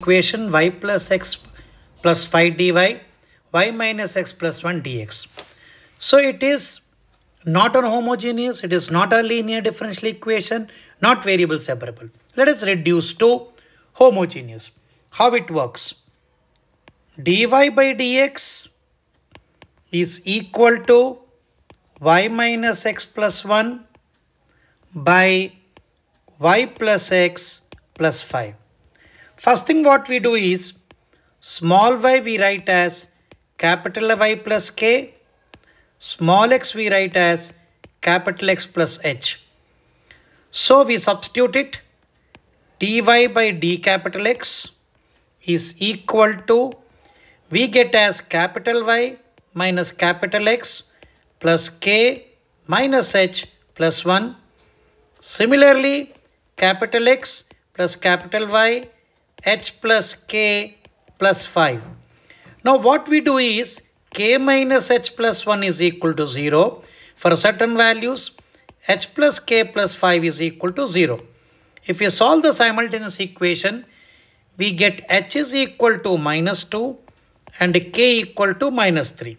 equation y plus x plus 5 dy y minus x plus 1 dx. So it is not an homogeneous, it is not a linear differential equation, not variable separable. Let us reduce to homogeneous. How it works? dy by dx is equal to y minus x plus 1 by y plus x plus 5. First thing what we do is small y we write as capital Y plus K, small x we write as capital X plus H. So we substitute it dy by d capital X is equal to we get as capital Y minus capital X plus K minus H plus 1. Similarly, capital X plus capital Y h plus k plus 5. Now what we do is k minus h plus 1 is equal to 0. For certain values, h plus k plus 5 is equal to 0. If we solve the simultaneous equation, we get h is equal to minus 2 and k equal to minus 3.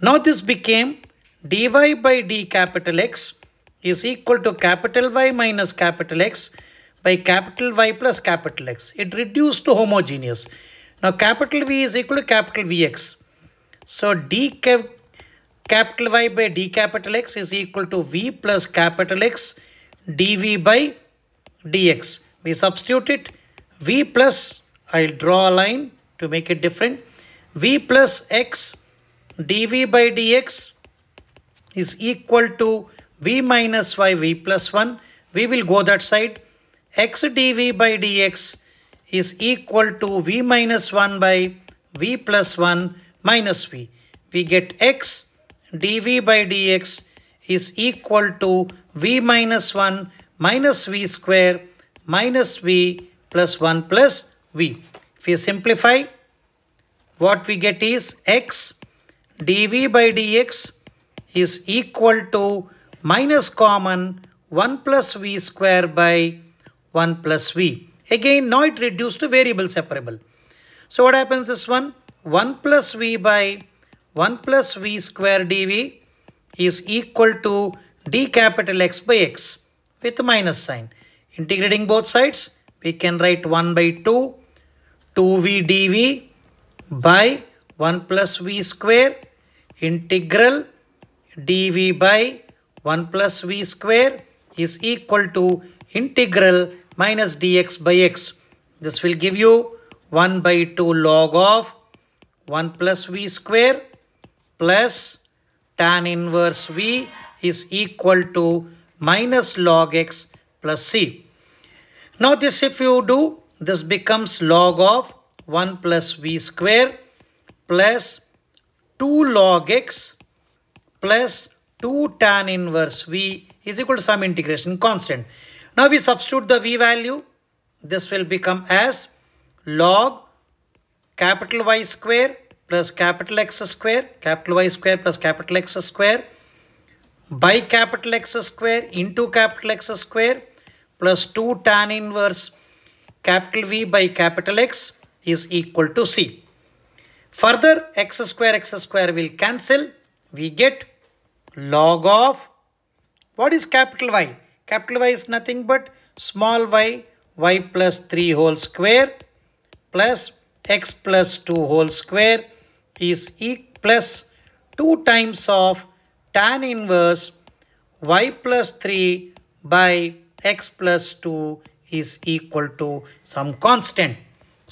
Now this became dy by d capital X is equal to capital Y minus capital X by capital Y plus capital X. It reduced to homogeneous. Now capital V is equal to capital Vx. So D cap capital Y by D capital X is equal to V plus capital X dV by dx. We substitute it. V plus, I'll draw a line to make it different. V plus x dV by dx is equal to V minus y V plus 1. We will go that side x dv by dx is equal to v minus 1 by v plus 1 minus v. We get x dv by dx is equal to v minus 1 minus v square minus v plus 1 plus v. If we simplify, what we get is x dv by dx is equal to minus common 1 plus v square by 1 plus v. Again, now it reduced to variable separable. So what happens is 1, 1 plus v by 1 plus v square dv is equal to d capital X by x with minus sign. Integrating both sides, we can write 1 by 2, 2v dv by 1 plus v square integral dv by 1 plus v square is equal to integral minus dx by x. This will give you 1 by 2 log of 1 plus v square plus tan inverse v is equal to minus log x plus c. Now this if you do, this becomes log of 1 plus v square plus 2 log x plus 2 tan inverse v is equal to some integration constant. Now we substitute the V value. This will become as log capital Y square plus capital X square, capital Y square plus capital X square by capital X square into capital X square plus 2 tan inverse capital V by capital X is equal to C. Further, x square x square will cancel. We get log of what is capital Y? Capital Y is nothing but small y, y plus 3 whole square plus x plus 2 whole square is e plus 2 times of tan inverse y plus 3 by x plus 2 is equal to some constant.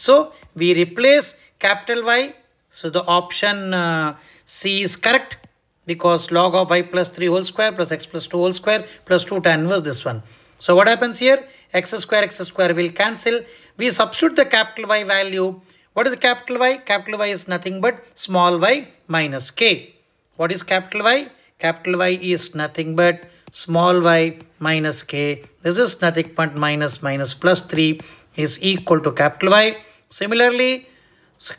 So we replace capital Y. So the option uh, C is correct because log of y plus 3 whole square plus x plus 2 whole square plus 2 tan was this one. So what happens here? x square, x square will cancel. We substitute the capital Y value. What is capital Y? Capital Y is nothing but small y minus k. What is capital Y? Capital Y is nothing but small y minus k. This is nothing but minus minus plus 3 is equal to capital Y. Similarly,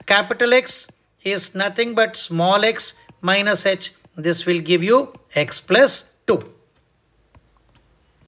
capital X is nothing but small x minus h this will give you x plus 2.